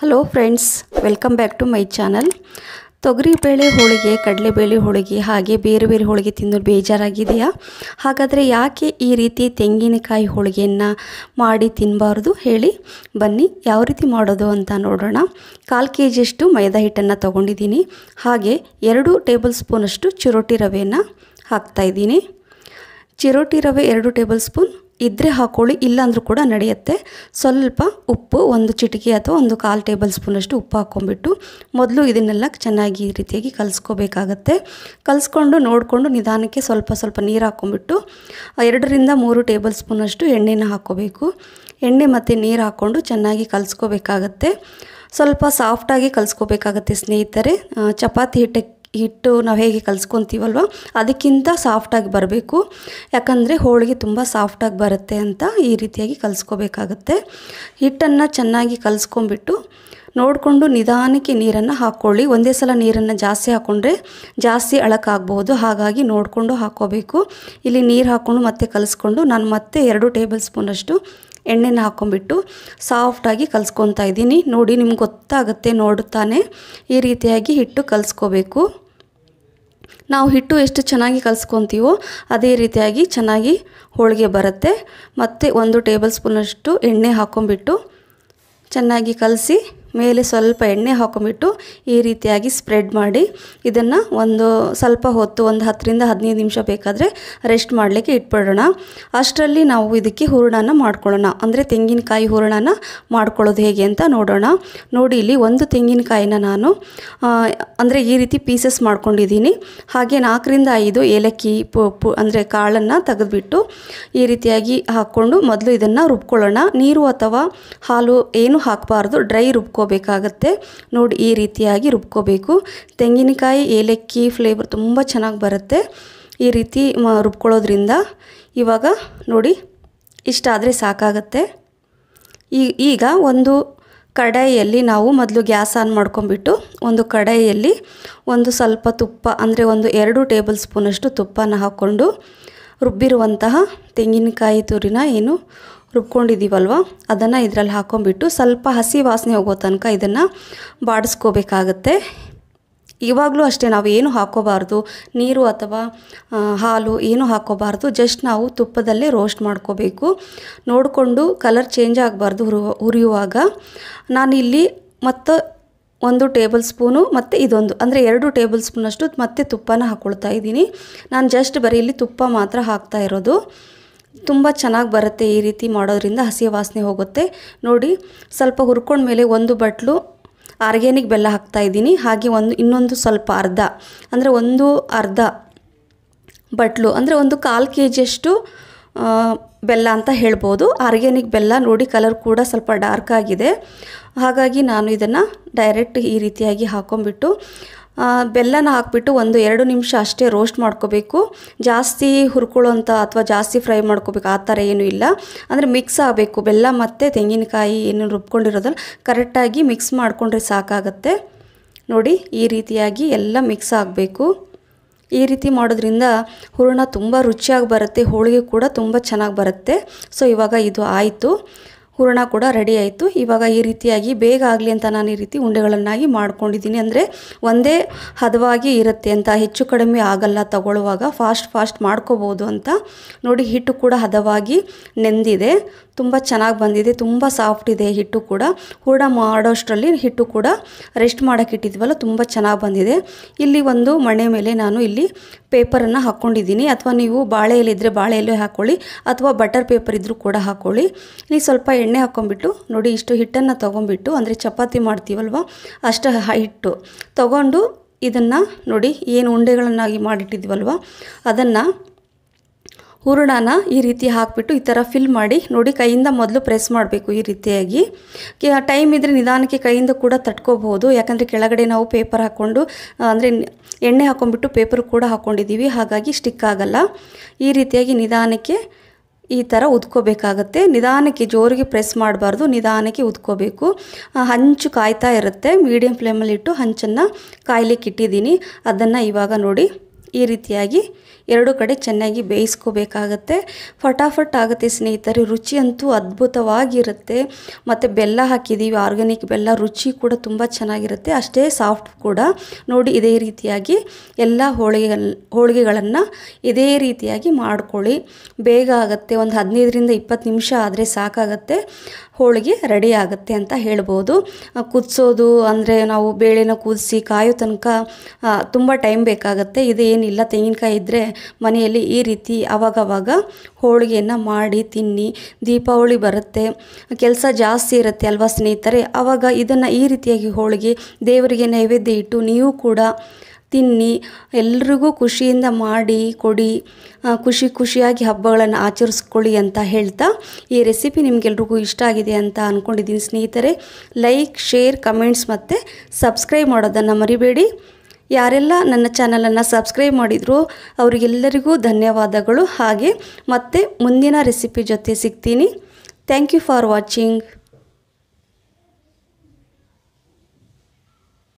hello friends welcome back to my channel ತೊಗರಿಬೇಳೆ ಹೋಳಿಗೆ ಕಡಲೆಬೇಳೆ ಹೋಳಿಗೆ ಹಾಗೆ ಬೇರೆ ಬೇರೆ ಹೋಳಿಗೆ ತಿಂದು ಬೇಜಾರಾಗಿದೆಯಾ ಹಾಗಾದರೆ ಯಾಕೆ ಈ ರೀತಿ ತೆಂಗಿನಕಾಯಿ ಹೋಳಿಗೆಯನ್ನು ಮಾಡಿ ತಿನ್ನಬಾರ್ದು ಹೇಳಿ ಬನ್ನಿ ಯಾವ ರೀತಿ ಮಾಡೋದು ಅಂತ ನೋಡೋಣ ಕಾಲು ಕೆ ಜಿಯಷ್ಟು ಮೈದಾ ಹಿಟ್ಟನ್ನು ತೊಗೊಂಡಿದ್ದೀನಿ ಹಾಗೆ ಎರಡು ಟೇಬಲ್ ಸ್ಪೂನಷ್ಟು ಚಿರೋಟಿ ರವೆಯನ್ನು ಹಾಕ್ತಾಯಿದ್ದೀನಿ ಚಿರೋಟಿ ರವೆ ಎರಡು ಟೇಬಲ್ ಸ್ಪೂನ್ ಇದ್ದರೆ ಹಾಕೊಳ್ಳಿ ಇಲ್ಲಾಂದರೂ ಕೂಡ ನಡೆಯುತ್ತೆ ಸ್ವಲ್ಪ ಉಪ್ಪು ಒಂದು ಚಿಟಿಕೆ ಅಥವಾ ಒಂದು ಕಾಲು ಟೇಬಲ್ ಸ್ಪೂನಷ್ಟು ಉಪ್ಪು ಹಾಕ್ಕೊಂಬಿಟ್ಟು ಮೊದಲು ಇದನ್ನೆಲ್ಲ ಚೆನ್ನಾಗಿ ಈ ರೀತಿಯಾಗಿ ಕಲಿಸ್ಕೋಬೇಕಾಗತ್ತೆ ಕಲಿಸ್ಕೊಂಡು ನೋಡಿಕೊಂಡು ನಿಧಾನಕ್ಕೆ ಸ್ವಲ್ಪ ಸ್ವಲ್ಪ ನೀರು ಹಾಕ್ಕೊಂಬಿಟ್ಟು ಎರಡರಿಂದ ಮೂರು ಟೇಬಲ್ ಸ್ಪೂನಷ್ಟು ಎಣ್ಣೆನ ಹಾಕ್ಕೋಬೇಕು ಎಣ್ಣೆ ಮತ್ತು ನೀರು ಹಾಕ್ಕೊಂಡು ಚೆನ್ನಾಗಿ ಕಲಸ್ಕೋಬೇಕಾಗತ್ತೆ ಸ್ವಲ್ಪ ಸಾಫ್ಟಾಗಿ ಕಲಸ್ಕೋಬೇಕಾಗತ್ತೆ ಸ್ನೇಹಿತರೆ ಚಪಾತಿ ಹಿಟ್ಟಕ್ಕೆ ಹಿಟ್ಟು ನಾವು ಹೇಗೆ ಕಲಿಸ್ಕೊತೀವಲ್ವ ಅದಕ್ಕಿಂತ ಸಾಫ್ಟಾಗಿ ಬರಬೇಕು ಯಾಕಂದರೆ ಹೋಳಿಗೆ ತುಂಬ ಸಾಫ್ಟಾಗಿ ಬರುತ್ತೆ ಅಂತ ಈ ರೀತಿಯಾಗಿ ಕಲಿಸ್ಕೋಬೇಕಾಗತ್ತೆ ಹಿಟ್ಟನ್ನು ಚೆನ್ನಾಗಿ ಕಲಿಸ್ಕೊಂಬಿಟ್ಟು ನೋಡಿಕೊಂಡು ನಿಧಾನಕ್ಕೆ ನೀರನ್ನು ಹಾಕ್ಕೊಳ್ಳಿ ಒಂದೇ ಸಲ ನೀರನ್ನು ಜಾಸ್ತಿ ಹಾಕ್ಕೊಂಡ್ರೆ ಜಾಸ್ತಿ ಅಳಕಾಗ್ಬೋದು ಹಾಗಾಗಿ ನೋಡಿಕೊಂಡು ಹಾಕ್ಕೋಬೇಕು ಇಲ್ಲಿ ನೀರು ಹಾಕ್ಕೊಂಡು ಮತ್ತೆ ಕಲಿಸ್ಕೊಂಡು ನಾನು ಮತ್ತೆ ಎರಡು ಟೇಬಲ್ ಸ್ಪೂನಷ್ಟು ಎಣ್ಣೆನ ಹಾಕ್ಕೊಂಬಿಟ್ಟು ಸಾಫ್ಟಾಗಿ ಕಲಿಸ್ಕೊತಾ ಇದ್ದೀನಿ ನೋಡಿ ನಿಮ್ಗೆ ಗೊತ್ತಾಗುತ್ತೆ ನೋಡುತ್ತಾನೆ ಈ ರೀತಿಯಾಗಿ ಹಿಟ್ಟು ಕಲಿಸ್ಕೋಬೇಕು ನಾವು ಹಿಟ್ಟು ಎಷ್ಟು ಚೆನ್ನಾಗಿ ಕಲಿಸ್ಕೊತೀವೋ ಅದೇ ರೀತಿಯಾಗಿ ಚೆನ್ನಾಗಿ ಹೋಳಿಗೆ ಬರುತ್ತೆ ಮತ್ತು ಒಂದು ಟೇಬಲ್ ಸ್ಪೂನಷ್ಟು ಎಣ್ಣೆ ಹಾಕ್ಕೊಂಬಿಟ್ಟು ಚೆನ್ನಾಗಿ ಕಲಸಿ ಮೇಲೆ ಸ್ವಲ್ಪ ಎಣ್ಣೆ ಹಾಕೊಂಬಿಟ್ಟು ಈ ರೀತಿಯಾಗಿ ಸ್ಪ್ರೆಡ್ ಮಾಡಿ ಇದನ್ನು ಒಂದು ಸ್ವಲ್ಪ ಹೊತ್ತು ಒಂದು ಹತ್ತರಿಂದ ಹದಿನೈದು ನಿಮಿಷ ಬೇಕಾದರೆ ರೆಸ್ಟ್ ಮಾಡಲಿಕ್ಕೆ ಇಟ್ಬಿಡೋಣ ಅಷ್ಟರಲ್ಲಿ ನಾವು ಇದಕ್ಕೆ ಹೂರಣನ ಮಾಡ್ಕೊಳ್ಳೋಣ ಅಂದರೆ ತೆಂಗಿನಕಾಯಿ ಹೂರಣನ ಮಾಡ್ಕೊಳ್ಳೋದು ಹೇಗೆ ಅಂತ ನೋಡೋಣ ನೋಡಿ ಇಲ್ಲಿ ಒಂದು ತೆಂಗಿನಕಾಯಿನ ನಾನು ಅಂದರೆ ಈ ರೀತಿ ಪೀಸಸ್ ಮಾಡ್ಕೊಂಡಿದ್ದೀನಿ ಹಾಗೆ ನಾಲ್ಕರಿಂದ ಐದು ಏಲಕ್ಕಿ ಪು ಅಂದರೆ ಕಾಳನ್ನು ತೆಗೆದುಬಿಟ್ಟು ಈ ರೀತಿಯಾಗಿ ಹಾಕ್ಕೊಂಡು ಮೊದಲು ಇದನ್ನು ರುಬ್ಕೊಳ್ಳೋಣ ನೀರು ಅಥವಾ ಹಾಲು ಏನು ಹಾಕಬಾರ್ದು ಡ್ರೈ ರುಬ್ಕೊ ರುಬ್ಕೋಬೇಕಾಗತ್ತೆ ನೋಡಿ ಈ ರೀತಿಯಾಗಿ ರುಬ್ಕೋಬೇಕು ತೆಂಗಿನಕಾಯಿ ಏಲಕ್ಕಿ ಫ್ಲೇವರ್ ತುಂಬ ಚೆನ್ನಾಗಿ ಬರುತ್ತೆ ಈ ರೀತಿ ರುಬ್ಕೊಳ್ಳೋದ್ರಿಂದ ಇವಾಗ ನೋಡಿ ಇಷ್ಟಾದರೆ ಸಾಕಾಗತ್ತೆ ಈಗ ಒಂದು ಕಡಾಯಿಯಲ್ಲಿ ನಾವು ಮೊದಲು ಗ್ಯಾಸ್ ಆನ್ ಮಾಡ್ಕೊಂಬಿಟ್ಟು ಒಂದು ಕಡಾಯಿಯಲ್ಲಿ ಒಂದು ಸ್ವಲ್ಪ ತುಪ್ಪ ಅಂದರೆ ಒಂದು ಎರಡು ಟೇಬಲ್ ಸ್ಪೂನಷ್ಟು ತುಪ್ಪನ ಹಾಕ್ಕೊಂಡು ರುಬ್ಬಿರುವಂತಹ ತೆಂಗಿನಕಾಯಿ ತುರಿನ ಏನು ರುಬ್ಕೊಂಡಿದ್ದೀವಲ್ವ ಅದನ್ನು ಇದರಲ್ಲಿ ಹಾಕೊಂಡ್ಬಿಟ್ಟು ಸ್ವಲ್ಪ ಹಸಿ ವಾಸನೆ ಹೋಗೋ ತನಕ ಇದನ್ನು ಬಾಡಿಸ್ಕೋಬೇಕಾಗತ್ತೆ ಇವಾಗಲೂ ಅಷ್ಟೇ ನಾವು ಏನು ಹಾಕೋಬಾರ್ದು ನೀರು ಅಥವಾ ಹಾಲು ಏನು ಹಾಕೋಬಾರ್ದು ಜಸ್ಟ್ ನಾವು ತುಪ್ಪದಲ್ಲೇ ರೋಸ್ಟ್ ಮಾಡ್ಕೋಬೇಕು ನೋಡಿಕೊಂಡು ಕಲರ್ ಚೇಂಜ್ ಆಗಬಾರ್ದು ಹುರು ಹುರಿಯುವಾಗ ನಾನಿಲ್ಲಿ ಮತ್ತು ಒಂದು ಟೇಬಲ್ ಸ್ಪೂನು ಮತ್ತು ಇದೊಂದು ಅಂದರೆ ಎರಡು ಟೇಬಲ್ ಸ್ಪೂನಷ್ಟು ಮತ್ತೆ ತುಪ್ಪನ ಹಾಕ್ಕೊಳ್ತಾ ಇದ್ದೀನಿ ನಾನು ಜಸ್ಟ್ ಬರೀ ಇಲ್ಲಿ ತುಪ್ಪ ಮಾತ್ರ ಹಾಕ್ತಾ ಇರೋದು ತುಂಬ ಚೆನ್ನಾಗಿ ಬರುತ್ತೆ ಈ ರೀತಿ ಮಾಡೋದ್ರಿಂದ ಹಸಿ ವಾಸನೆ ಹೋಗುತ್ತೆ ನೋಡಿ ಸ್ವಲ್ಪ ಹುರ್ಕೊಂಡ್ಮೇಲೆ ಒಂದು ಬಟ್ಲು ಆರ್ಗ್ಯಾನಿಕ್ ಬೆಲ್ಲ ಹಾಕ್ತಾ ಇದ್ದೀನಿ ಹಾಗೆ ಒಂದು ಇನ್ನೊಂದು ಸ್ವಲ್ಪ ಅರ್ಧ ಅಂದರೆ ಒಂದು ಅರ್ಧ ಬಟ್ಲು ಅಂದರೆ ಒಂದು ಕಾಲು ಕೆ ಜಿಯಷ್ಟು ಬೆಲ್ಲ ಅಂತ ಹೇಳ್ಬೋದು ಆರ್ಗ್ಯಾನಿಕ್ ಬೆಲ್ಲ ನೋಡಿ ಕಲರ್ ಕೂಡ ಸ್ವಲ್ಪ ಡಾರ್ಕ್ ಆಗಿದೆ ಹಾಗಾಗಿ ನಾನು ಇದನ್ನು ಡೈರೆಕ್ಟ್ ಈ ರೀತಿಯಾಗಿ ಹಾಕೊಂಬಿಟ್ಟು ಬೆಲ್ಲನ ಹಾಕ್ಬಿಟ್ಟು ಒಂದು ಎರಡು ನಿಮಿಷ ಅಷ್ಟೇ ರೋಸ್ಟ್ ಮಾಡ್ಕೋಬೇಕು ಜಾಸ್ತಿ ಹುರ್ಕೊಳ್ಳೋಂಥ ಅಥವಾ ಜಾಸ್ತಿ ಫ್ರೈ ಮಾಡ್ಕೋಬೇಕು ಆ ಥರ ಏನೂ ಇಲ್ಲ ಅಂದರೆ ಮಿಕ್ಸ್ ಆಗಬೇಕು ಬೆಲ್ಲ ಮತ್ತು ತೆಂಗಿನಕಾಯಿ ಏನೇನು ರುಬ್ಕೊಂಡಿರೋದನ್ನು ಕರೆಕ್ಟಾಗಿ ಮಿಕ್ಸ್ ಮಾಡಿಕೊಂಡ್ರೆ ಸಾಕಾಗತ್ತೆ ನೋಡಿ ಈ ರೀತಿಯಾಗಿ ಎಲ್ಲ ಮಿಕ್ಸ್ ಆಗಬೇಕು ಈ ರೀತಿ ಮಾಡೋದ್ರಿಂದ ಹೂರಣ ತುಂಬ ರುಚಿಯಾಗಿ ಬರುತ್ತೆ ಹೋಳಿಗೆ ಕೂಡ ತುಂಬ ಚೆನ್ನಾಗಿ ಬರುತ್ತೆ ಸೊ ಇವಾಗ ಇದು ಆಯಿತು ಹೂರಣ ಕೂಡ ರೆಡಿ ಆಯಿತು ಇವಾಗ ಈ ರೀತಿಯಾಗಿ ಬೇಗ ಆಗಲಿ ಅಂತ ನಾನು ಈ ರೀತಿ ಉಂಡೆಗಳನ್ನಾಗಿ ಮಾಡ್ಕೊಂಡಿದ್ದೀನಿ ಅಂದರೆ ಒಂದೇ ಹದವಾಗಿ ಇರುತ್ತೆ ಅಂತ ಹೆಚ್ಚು ಕಡಿಮೆ ಆಗಲ್ಲ ತಗೊಳ್ಳುವಾಗ ಫಾಸ್ಟ್ ಫಾಸ್ಟ್ ಮಾಡ್ಕೋಬೋದು ಅಂತ ನೋಡಿ ಹಿಟ್ಟು ಕೂಡ ಹದವಾಗಿ ನೆಂದಿದೆ ತುಂಬ ಚೆನ್ನಾಗಿ ಬಂದಿದೆ ತುಂಬ ಸಾಫ್ಟ್ ಇದೆ ಹಿಟ್ಟು ಕೂಡ ಹೂರಣ ಮಾಡೋಷ್ಟರಲ್ಲಿ ಹಿಟ್ಟು ಕೂಡ ರೆಸ್ಟ್ ಮಾಡೋಕ್ಕೆ ಇಟ್ಟಿದ್ವಲ್ಲ ತುಂಬ ಚೆನ್ನಾಗಿ ಬಂದಿದೆ ಇಲ್ಲಿ ಒಂದು ಮಣೆ ಮೇಲೆ ನಾನು ಇಲ್ಲಿ ಪೇಪರನ್ನು ಹಾಕ್ಕೊಂಡಿದ್ದೀನಿ ಅಥವಾ ನೀವು ಬಾಳೆ ಎಲೆ ಬಾಳೆ ಹಾಕ್ಕೊಳ್ಳಿ ಅಥವಾ ಬಟರ್ ಪೇಪರ್ ಇದ್ದರೂ ಕೂಡ ಹಾಕ್ಕೊಳ್ಳಿ ಇಲ್ಲಿ ಸ್ವಲ್ಪ ಎಣ್ಣೆ ಹಾಕ್ಕೊಂಬಿಟ್ಟು ನೋಡಿ ಇಷ್ಟು ಹಿಟ್ಟನ್ನು ತೊಗೊಂಬಿಟ್ಟು ಅಂದರೆ ಚಪಾತಿ ಮಾಡ್ತೀವಲ್ವ ಅಷ್ಟು ಹಿಟ್ಟು ತೊಗೊಂಡು ಇದನ್ನು ನೋಡಿ ಏನು ಉಂಡೆಗಳನ್ನಾಗಿ ಮಾಡಿಟ್ಟಿದ್ವಲ್ವ ಅದನ್ನು ಹೂರಣನ ಈ ರೀತಿ ಹಾಕಿಬಿಟ್ಟು ಈ ಥರ ಫಿಲ್ ಮಾಡಿ ನೋಡಿ ಕೈಯಿಂದ ಮೊದಲು ಪ್ರೆಸ್ ಮಾಡಬೇಕು ಈ ರೀತಿಯಾಗಿ ಟೈಮ್ ಇದ್ದರೆ ನಿಧಾನಕ್ಕೆ ಕೈಯಿಂದ ಕೂಡ ತಟ್ಕೋಬೋದು ಯಾಕಂದರೆ ಕೆಳಗಡೆ ನಾವು ಪೇಪರ್ ಹಾಕ್ಕೊಂಡು ಅಂದರೆ ಎಣ್ಣೆ ಹಾಕ್ಕೊಂಬಿಟ್ಟು ಪೇಪರ್ ಕೂಡ ಹಾಕ್ಕೊಂಡಿದ್ದೀವಿ ಹಾಗಾಗಿ ಸ್ಟಿಕ್ ಆಗಲ್ಲ ಈ ರೀತಿಯಾಗಿ ನಿಧಾನಕ್ಕೆ ಈ ಥರ ಉದ್ಕೋಬೇಕಾಗತ್ತೆ ನಿಧಾನಕ್ಕೆ ಜೋರಿಗೆ ಪ್ರೆಸ್ ಮಾಡಬಾರ್ದು ನಿಧಾನಕ್ಕೆ ಉದ್ಕೋಬೇಕು ಹಂಚು ಕಾಯ್ತಾ ಇರುತ್ತೆ ಮೀಡಿಯಮ್ ಫ್ಲೇಮಲ್ಲಿಟ್ಟು ಹಂಚನ್ನು ಕಾಯ್ಲಿಕ್ಕೆ ಇಟ್ಟಿದ್ದೀನಿ ಅದನ್ನು ಇವಾಗ ನೋಡಿ ಈ ರೀತಿಯಾಗಿ ಎರಡು ಕಡೆ ಚೆನ್ನಾಗಿ ಬೇಯಿಸ್ಕೋಬೇಕಾಗತ್ತೆ ಫಟಾಫಟ್ ಆಗುತ್ತೆ ಸ್ನೇಹಿತರೆ ರುಚಿ ಅಂತೂ ಅದ್ಭುತವಾಗಿರುತ್ತೆ ಮತ್ತು ಬೆಲ್ಲ ಹಾಕಿದ್ದೀವಿ ಆರ್ಗ್ಯಾನಿಕ್ ಬೆಲ್ಲ ರುಚಿ ಕೂಡ ತುಂಬ ಚೆನ್ನಾಗಿರುತ್ತೆ ಅಷ್ಟೇ ಸಾಫ್ಟ್ ಕೂಡ ನೋಡಿ ಇದೇ ರೀತಿಯಾಗಿ ಎಲ್ಲ ಹೋಳಿಗೆ ಹೋಳಿಗೆಗಳನ್ನು ಇದೇ ರೀತಿಯಾಗಿ ಮಾಡ್ಕೊಳ್ಳಿ ಬೇಗ ಆಗುತ್ತೆ ಒಂದು ಹದಿನೈದರಿಂದ ಇಪ್ಪತ್ತು ನಿಮಿಷ ಆದರೆ ಸಾಕಾಗತ್ತೆ ಹೋಳಿಗೆ ರೆಡಿ ಆಗುತ್ತೆ ಅಂತ ಹೇಳ್ಬೋದು ಕುದಿಸೋದು ಅಂದರೆ ನಾವು ಬೇಳೆನ ಕುದಿಸಿ ಕಾಯೋ ತನಕ ತುಂಬ ಟೈಮ್ ಬೇಕಾಗುತ್ತೆ ಏನಿಲ್ಲ ತೆಂಗಿನಕಾಯಿ ಇದ್ದರೆ ಮನೆಯಲ್ಲಿ ಈ ರೀತಿ ಆವಾಗವಾಗ ಹೋಳಿಗೆಯನ್ನು ಮಾಡಿ ತಿನ್ನಿ ದೀಪಾವಳಿ ಬರುತ್ತೆ ಕೆಲಸ ಜಾಸ್ತಿ ಇರುತ್ತೆ ಅಲ್ವಾ ಸ್ನೇಹಿತರೆ ಆವಾಗ ಇದನ್ನು ಈ ರೀತಿಯಾಗಿ ಹೋಳಿಗೆ ದೇವರಿಗೆ ನೈವೇದ್ಯ ಇಟ್ಟು ನೀವು ಕೂಡ ತಿನ್ನಿ ಎಲ್ರಿಗೂ ಖುಷಿಯಿಂದ ಮಾಡಿ ಕೊಡಿ ಖುಷಿ ಖುಷಿಯಾಗಿ ಹಬ್ಬಗಳನ್ನು ಆಚರಿಸ್ಕೊಳ್ಳಿ ಅಂತ ಹೇಳ್ತಾ ಈ ರೆಸಿಪಿ ನಿಮಗೆಲ್ರಿಗೂ ಇಷ್ಟ ಆಗಿದೆ ಅಂತ ಅಂದ್ಕೊಂಡಿದ್ದೀನಿ ಸ್ನೇಹಿತರೆ ಲೈಕ್ ಶೇರ್ ಕಮೆಂಟ್ಸ್ ಮತ್ತು ಸಬ್ಸ್ಕ್ರೈಬ್ ಮಾಡೋದನ್ನು ಮರಿಬೇಡಿ ಯಾರೆಲ್ಲ ನನ್ನ ಚಾನಲನ್ನು ಸಬ್ಸ್ಕ್ರೈಬ್ ಮಾಡಿದ್ರು ಅವರಿಗೆಲ್ಲರಿಗೂ ಧನ್ಯವಾದಗಳು ಹಾಗೆ ಮತ್ತೆ ಮುಂದಿನ ರೆಸಿಪಿ ಜೊತೆ ಸಿಗ್ತೀನಿ ಥ್ಯಾಂಕ್ ಯು ಫಾರ್ ವಾಚಿಂಗ್